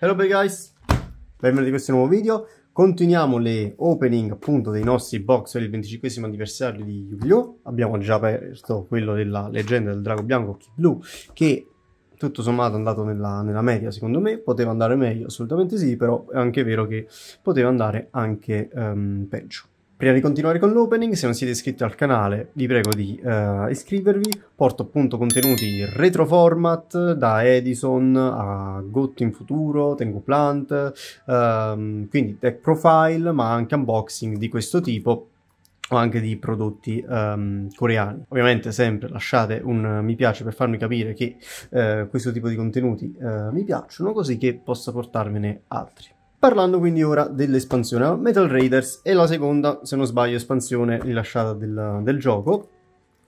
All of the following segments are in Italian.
Hello bye guys, benvenuti in questo nuovo video. Continuiamo le opening appunto dei nostri box per il 25 anniversario di Yu-Gi-Oh! Abbiamo già aperto quello della leggenda del drago bianco Kid Blue che tutto sommato è andato nella, nella, media secondo me, poteva andare meglio assolutamente sì, però è anche vero che poteva andare anche um, peggio. Prima di continuare con l'opening, se non siete iscritti al canale vi prego di uh, iscrivervi, porto appunto contenuti retro format da Edison a Gotto in futuro, Tengu Plant, uh, quindi tech profile ma anche unboxing di questo tipo o anche di prodotti um, coreani. Ovviamente sempre lasciate un mi piace per farmi capire che uh, questo tipo di contenuti eh, mi piacciono così che possa portarvene altri. Parlando quindi ora dell'espansione Metal Raiders, è la seconda, se non sbaglio, espansione rilasciata del, del gioco,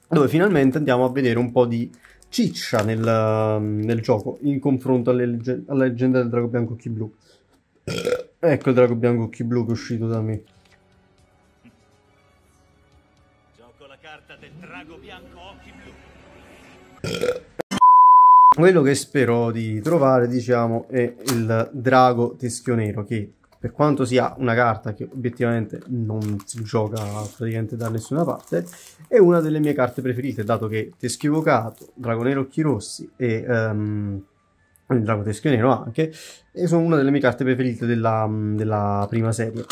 dove finalmente andiamo a vedere un po' di ciccia nel, nel gioco in confronto legge, alla leggenda del drago bianco occhi blu. Ecco il drago bianco occhi blu che è uscito da me. Gioco la carta del drago bianco occhi blu. quello che spero di trovare diciamo è il drago teschio nero che per quanto sia una carta che obiettivamente non si gioca praticamente da nessuna parte, è una delle mie carte preferite, dato che Teschio Evocato, Dragonero Occhi Rossi e um, il Drago Teschio Nero anche, e sono una delle mie carte preferite della, della prima serie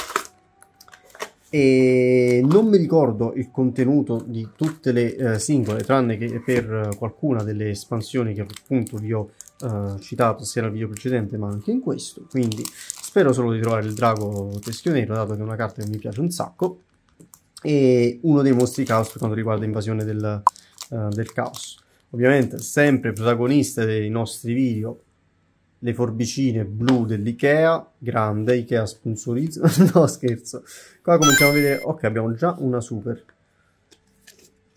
e non mi ricordo il contenuto di tutte le eh, singole tranne che per eh, qualcuna delle espansioni che appunto vi ho eh, citato sia nel video precedente ma anche in questo quindi spero solo di trovare il drago teschio nero dato che è una carta che mi piace un sacco e uno dei mostri caos per quanto riguarda l'invasione del, eh, del caos ovviamente sempre protagonista dei nostri video le forbicine blu dell'Ikea, grande, Ikea sponsorizza, no scherzo. Qua cominciamo a vedere, ok abbiamo già una super.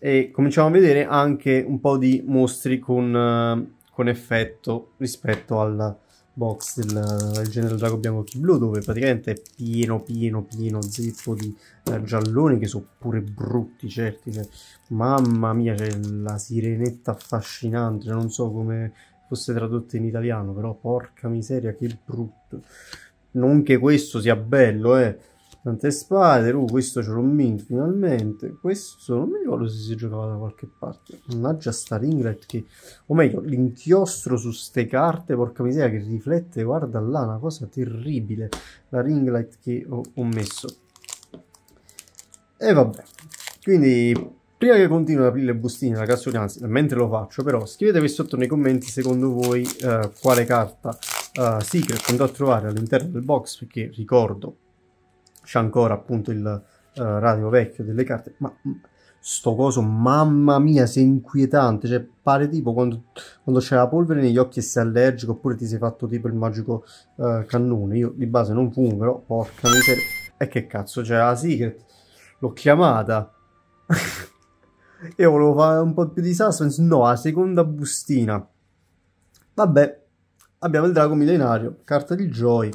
E cominciamo a vedere anche un po' di mostri con, eh, con effetto rispetto al box del, del genere Dragon bianco chi blu dove praticamente è pieno pieno pieno zeppo di eh, gialloni che sono pure brutti certi cioè, mamma mia c'è la sirenetta affascinante non so come fosse tradotto in italiano, però porca miseria che brutto. Non che questo sia bello, eh. Tante spade, uh, questo ce l'ho mint finalmente. Questo non mi ricordo se si giocava da qualche parte. Mannaggia sta ringlet che... O meglio, l'inchiostro su ste carte, porca miseria, che riflette, guarda là, una cosa terribile. La ringlet che ho, ho messo. E vabbè. Quindi Prima che continuo ad aprire le bustine della canzone, anzi, mentre lo faccio però, scrivetevi sotto nei commenti secondo voi eh, quale carta eh, Secret andrò a trovare all'interno del box, perché ricordo, c'è ancora appunto il eh, radio vecchio delle carte, ma mm, sto coso, mamma mia, sei inquietante, cioè pare tipo quando, quando c'è la polvere negli occhi e sei allergico, oppure ti sei fatto tipo il magico eh, cannone, io di base non fumo, però porca miseria, e che cazzo, c'è cioè, la Secret, l'ho chiamata... Io volevo fare un po' più di suspense. No, la seconda bustina. Vabbè, abbiamo il drago millenario, carta di Joy.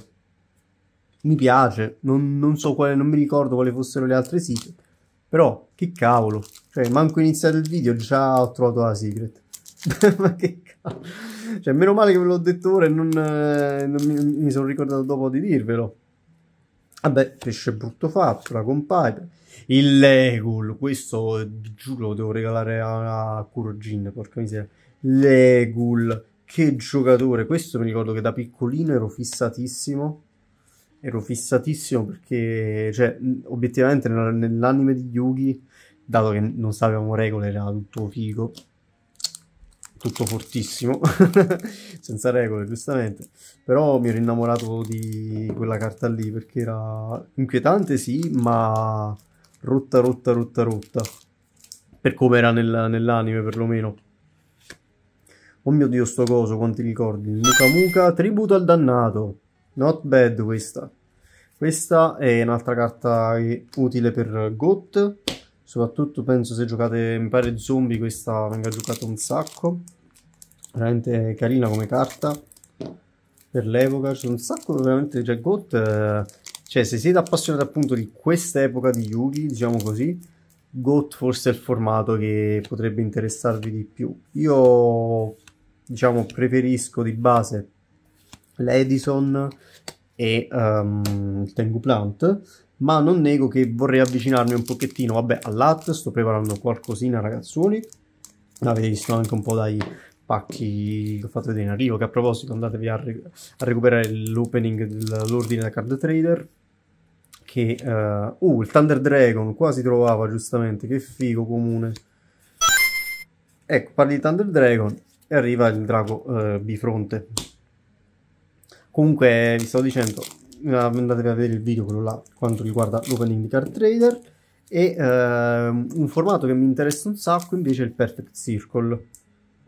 Mi piace, non, non so quale, non mi ricordo quali fossero le altre secret. Però, che cavolo. Cioè, manco iniziato il video, già ho trovato la secret. Ma che cavolo. Cioè, meno male che ve l'ho detto ora e non, eh, non mi, mi sono ricordato dopo di dirvelo. Vabbè, pesce brutto fatto, la compagna. Il Legul, questo giuro lo devo regalare a, a Kurogin, porca miseria. Legul, che giocatore. Questo mi ricordo che da piccolino ero fissatissimo. Ero fissatissimo perché, cioè, obiettivamente nell'anime di Yugi, dato che non sapevamo regole, era tutto figo tutto fortissimo, senza regole giustamente, però mi ero innamorato di quella carta lì perché era inquietante sì, ma rotta rotta rotta rotta, per come era nel, nell'anime perlomeno. Oh mio dio sto coso, quanti ricordi, Muka Muka, tributo al dannato, not bad questa. Questa è un'altra carta utile per GOT, soprattutto penso se giocate, mi pare zombie, questa venga giocata un sacco veramente carina come carta per l'epoca c'è un sacco veramente Jack cioè, Goat eh, cioè se siete appassionati appunto di quest'epoca di Yugi diciamo così Goat forse è il formato che potrebbe interessarvi di più io diciamo preferisco di base l'Edison e um, il Tengu Plant ma non nego che vorrei avvicinarmi un pochettino vabbè all'AT sto preparando qualcosina ragazzuoli l'avete visto anche un po' dai pacchi che ho fatto vedere in arrivo, che a proposito andatevi a, re a recuperare l'opening dell'ordine da card trader, che... Uh, uh, il Thunder Dragon qua si trovava giustamente, che figo comune. Ecco, parli di Thunder Dragon e arriva il drago uh, bifronte. Comunque, eh, vi stavo dicendo, andatevi a vedere il video, quello là, quanto riguarda l'opening di card trader. E uh, un formato che mi interessa un sacco invece è il Perfect Circle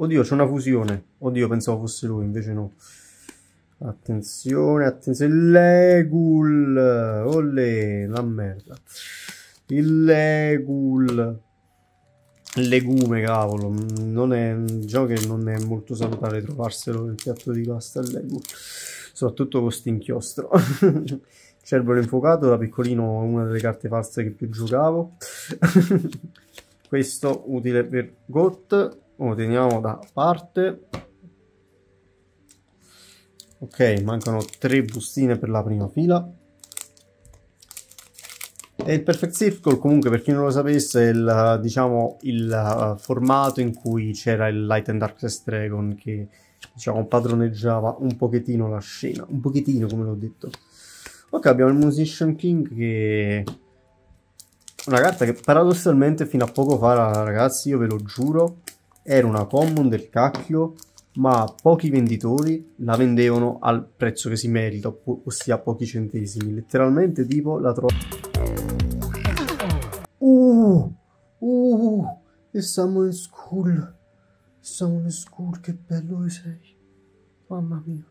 Oddio, c'è una fusione. Oddio, pensavo fosse lui, invece no. Attenzione, attenzione. Legul. Olè, la merda. Il Legul. Legume, cavolo. Non è un gioco diciamo che non è molto salutare trovarselo nel piatto di pasta Il Legul. Soprattutto con stinchiostro. Cerbero infuocato, da piccolino una delle carte false che più giocavo. Questo utile per Goth lo teniamo da parte ok mancano tre bustine per la prima fila e il Perfect Circle comunque per chi non lo sapesse è il, diciamo, il uh, formato in cui c'era il Light and darkest Dragon che diciamo padroneggiava un pochettino la scena un pochettino come l'ho detto ok abbiamo il Musician King che una carta che paradossalmente fino a poco fa ragazzi io ve lo giuro era una common del cacchio, ma pochi venditori la vendevano al prezzo che si merita, ossia pochi centesimi. Letteralmente tipo la trovo... Uh! Uh! E Samuel School! Samuel School, che bello che sei! Mamma mia!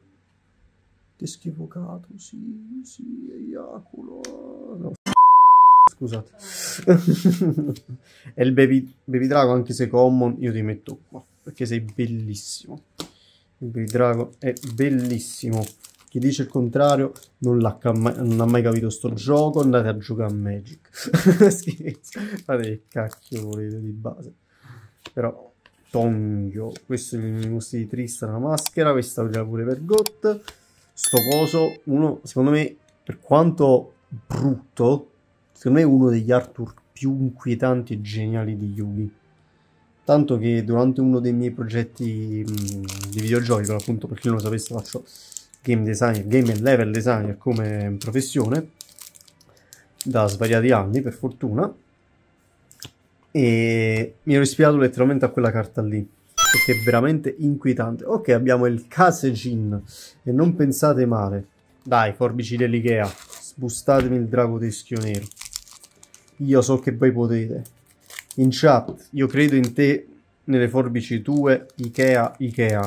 Ti schifo schifocato, sì, sì, eiaculo! scusate. e il baby, baby, Drago, anche se common, io ti metto qua, perché sei bellissimo. Il Baby Drago è bellissimo. Chi dice il contrario non, ha, non ha mai capito sto gioco, andate a giocare a Magic. Scherzo, fate che cacchio volete di base. Però, Tonghio, questo è il mostri di Tristan, la maschera, questa pure per Got. Sto coso, uno, secondo me, per quanto brutto secondo me è uno degli Arthur più inquietanti e geniali di Yugi. Tanto che durante uno dei miei progetti mh, mm, di videogiochi, per appunto per chi non lo sapesse faccio game designer, game and level designer come professione, da svariati anni per fortuna, e mi ero ispirato letteralmente a quella carta lì perché è veramente inquietante. Ok, abbiamo il Kasejin e non pensate male. Dai, forbici dell'Ikea, sbustatemi il drago teschio nero. Io so che voi potete. In chat, io credo in te, nelle forbici tue, Ikea, Ikea.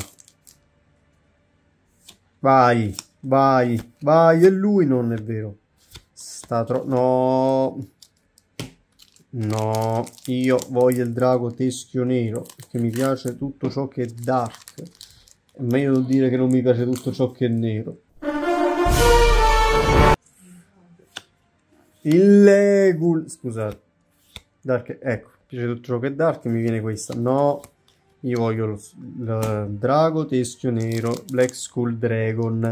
Vai, vai, vai, e lui non è vero. Sta tro... No. No, io voglio il drago teschio nero, perché mi piace tutto ciò che è dark. È meglio dire che non mi piace tutto ciò che è nero. Il Legul... Scusate. Dark... Ecco, piace tutto ciò che è Dark, mi viene questa. No, io voglio lo, lo, Drago Teschio Nero, Black Skull Dragon.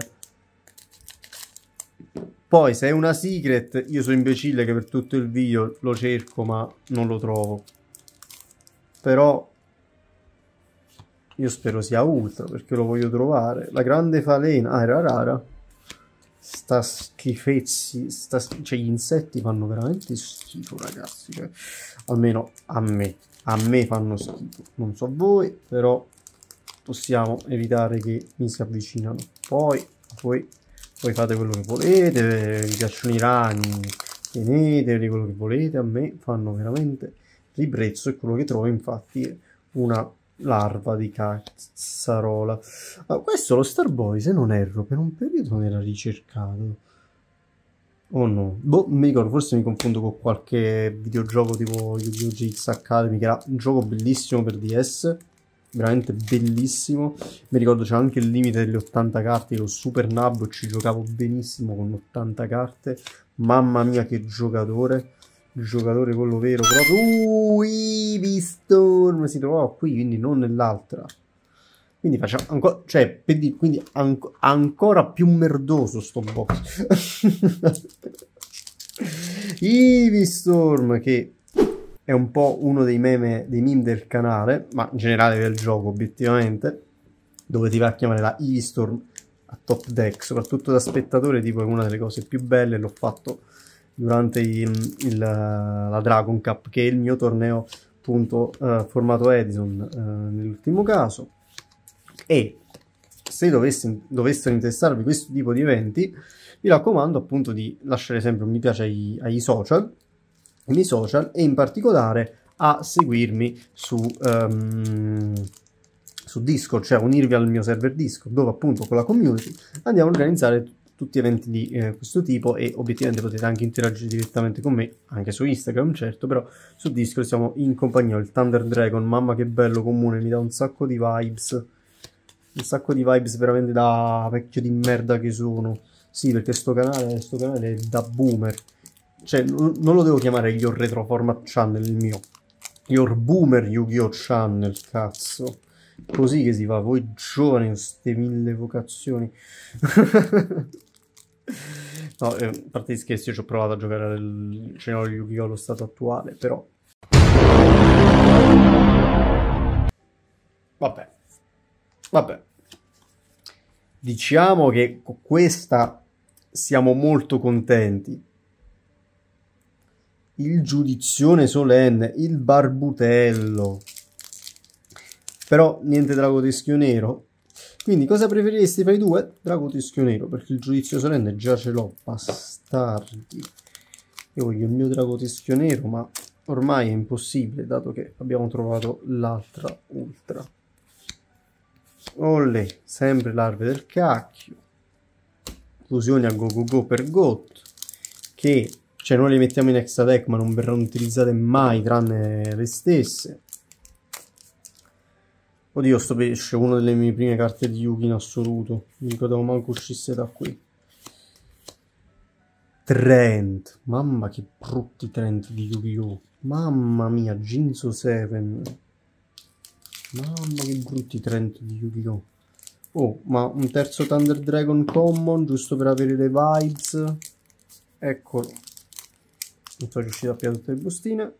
Poi, se è una secret, io sono imbecille che per tutto il video lo cerco, ma non lo trovo. Però... Io spero sia ultra, perché lo voglio trovare. La grande falena... Ah, era rara sta schifezzi, sta, cioè gli insetti fanno veramente schifo ragazzi, cioè, almeno a me, a me fanno schifo, non so voi, però possiamo evitare che mi si avvicinano, poi, poi, poi fate quello che volete, vi piacciono i ragni, teneteli quello che volete, a me fanno veramente ribrezzo e quello che trovo infatti è una larva di cazzarola. Ma questo lo Starboy, se non erro, per un periodo non era ricercato. O oh no? Boh, mi ricordo, forse mi confondo con qualche videogioco tipo Yu-Gi-Oh! GX Academy, che era un gioco bellissimo per DS, veramente bellissimo. Mi ricordo c'era anche il limite delle 80 carte, ero super nabbo, ci giocavo benissimo con 80 carte. Mamma mia che giocatore! giocatore quello vero proprio. Uh, Storm si trovava qui, quindi non nell'altra. Quindi facciamo ancora, cioè, per dire, quindi an ancora più merdoso sto box. Ivy Storm che è un po' uno dei meme, dei meme del canale, ma in generale del gioco obiettivamente, dove ti va a chiamare la Ivy Storm a top deck, soprattutto da spettatore, tipo è una delle cose più belle, l'ho fatto durante il, il, la Dragon Cup, che è il mio torneo appunto eh, formato Edison eh, nell'ultimo caso. E se dovessi, dovessero interessarvi questo tipo di eventi, vi raccomando appunto di lasciare sempre un mi piace ai, ai social, ai miei social e in particolare a seguirmi su, um, su Discord, cioè unirvi al mio server Discord, dove appunto con la community andiamo a organizzare tutti eventi di eh, questo tipo e obiettivamente potete anche interagire direttamente con me, anche su Instagram certo, però su Discord siamo in compagnia, il Thunder Dragon, mamma che bello comune, mi dà un sacco di vibes, un sacco di vibes veramente da vecchio di merda che sono, sì perché sto canale, sto canale è da boomer, cioè non, lo devo chiamare Your Retro Format Channel il mio, Your Boomer Yu-Gi-Oh! Channel, cazzo così che si fa, voi giovani, queste mille vocazioni. No, eh, a parte gli scherzi, io ci ho provato a giocare al cenero di Yu-Gi-Oh! allo stato attuale, però... Vabbè. Vabbè. Diciamo che con questa siamo molto contenti. Il giudizione solenne, il barbutello. Però niente drago teschio nero, quindi cosa preferiresti fra i due? Drago Teschio Nero, perché il giudizio solenne già ce l'ho, bastardi. Io voglio il mio Drago Teschio Nero, ma ormai è impossibile, dato che abbiamo trovato l'altra ultra. Olle, sempre larve del cacchio. Fusioni a go go go per got, che cioè noi le mettiamo in extra deck ma non verranno utilizzate mai tranne le stesse. Oddio, sto pesce, una delle mie prime carte di Yuki in assoluto. Non ricordavo manco uscisse da qui. Trent. Mamma che brutti trend di Yu-Gi-Oh! Mamma mia, Jinzo 7. Mamma che brutti trend di Yu-Gi-Oh! Oh, ma un terzo Thunder Dragon Common, giusto per avere le vibes. Eccolo. Non sono riuscito a pigliare tutte le bustine.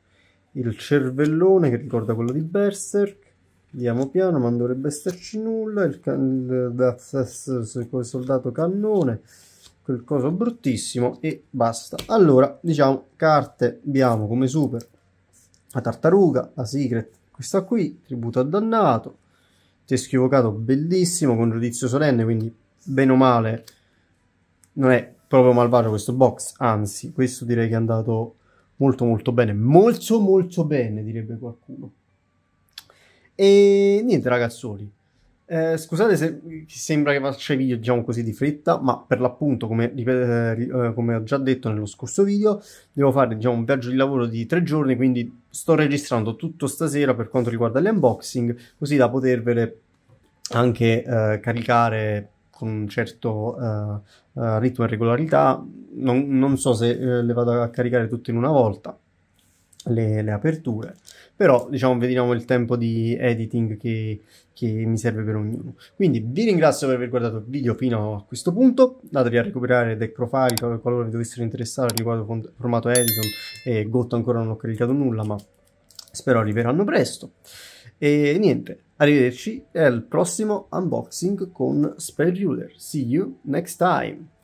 Il cervellone che ricorda quello di Berserk Andiamo piano, ma non dovrebbe esserci nulla. Il, il, il soldato cannone, quel coso bruttissimo e basta. Allora, diciamo, carte abbiamo come super la tartaruga, la secret, questa qui, tributo a dannato, teschio vocato bellissimo, con giudizio solenne, quindi bene o male non è proprio malvagio questo box, anzi, questo direi che è andato molto molto bene, molto molto bene direbbe qualcuno. E niente ragazzoli, eh, scusate se sembra che faccia i video diciamo così di fretta, ma per l'appunto, come, eh, eh, come, ho già detto nello scorso video, devo fare diciamo, un viaggio di lavoro di tre giorni, quindi sto registrando tutto stasera per quanto riguarda gli unboxing, così da potervele anche eh, caricare con un certo eh, eh, ritmo e regolarità. Non, non so se le vado a caricare tutte in una volta, le, le aperture però diciamo vediamo il tempo di editing che, che mi serve per ognuno. Quindi vi ringrazio per aver guardato il video fino a questo punto, andatevi a recuperare Deck Profile qualora vi dovessero interessare riguardo formato Edison e Gotto ancora non ho caricato nulla ma spero arriveranno presto. E niente, arrivederci al prossimo unboxing con Spell Spellruler. See you next time!